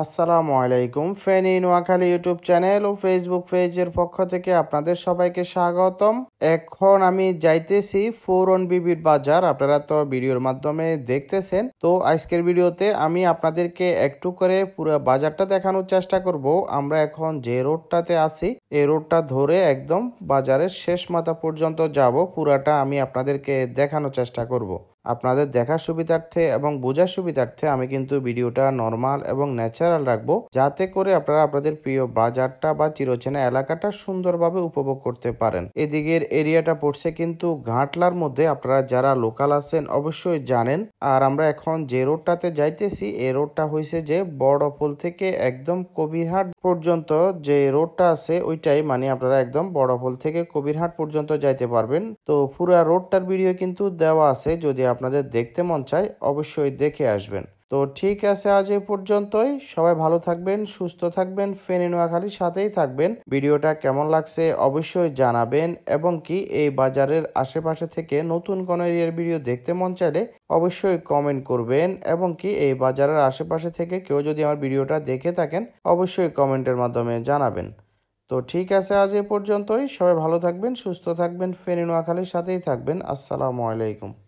আসসালামু আলাইকুম Feni Noakhali YouTube channel ও ফেসবুক পেজের পক্ষ থেকে আপনাদের সবাইকে স্বাগতম এখন আমি যাইতেছি ফোর অন বিবির বাজার আপনারা তো ভিডিওর মাধ্যমে দেখতেছেন তো আজকের ভিডিওতে আমি আপনাদেরকে একটু করে পুরো বাজারটা দেখানোর চেষ্টা করব আমরা এখন যে রোডটাতে আছি এই রোডটা ধরে একদম বাজারের শেষ মাথা পর্যন্ত যাব পুরাটা আমি আপনাদেরকে দেখানোর চেষ্টা করব। আপনাদের দেখার সুবিধার্থে এবং বোঝার সুবিধার্থে আমি কিন্তু ভিডিওটা নর্মাল এবং ন্যাচারাল রাখবো যাতে করে আপনারা আপনাদের প্রিয় বাজারটা বা চিরচেনা এলাকাটা সুন্দরভাবে উপভোগ করতে পারেন এদিকের এরিয়াটা পড়ছে কিন্তু ঘাটলার মধ্যে আপনারা যারা লোকাল আছেন অবশ্যই জানেন আর আমরা এখন যে রোডটাতে যাইতেছি এই রোডটা হয়েছে যে বড় পোল থেকে একদম কবিরহাট পর্যন্ত যে রোডটা আছে ওইটাই মানে আপনারা একদম বড় হোল থেকে কবিরহাট পর্যন্ত যাইতে পারবেন তো পুরা রোডটার ভিডিও কিন্তু দেওয়া আছে যদি আপনাদের দেখতে মন চায় অবশ্যই দেখে আসবেন তো ঠিক আছে আজ এই পর্যন্তই সবাই ভালো থাকবেন সুস্থ থাকবেন ফেনে নোয়াখালীর সাথেই থাকবেন ভিডিওটা কেমন লাগছে অবশ্যই জানাবেন এবং কি এই বাজারের আশেপাশে থেকে নতুন কোনো এরিয়ার ভিডিও দেখতে মন চাইলে অবশ্যই কমেন্ট করবেন এবং কি এই বাজারের আশেপাশে থেকে কেউ যদি আমার ভিডিওটা দেখে থাকেন অবশ্যই কমেন্টের মাধ্যমে জানাবেন তো ঠিক আছে আজ এ পর্যন্তই সবাই ভালো থাকবেন সুস্থ থাকবেন ফেনে নোয়াখালীর সাথেই থাকবেন আসসালামু আলাইকুম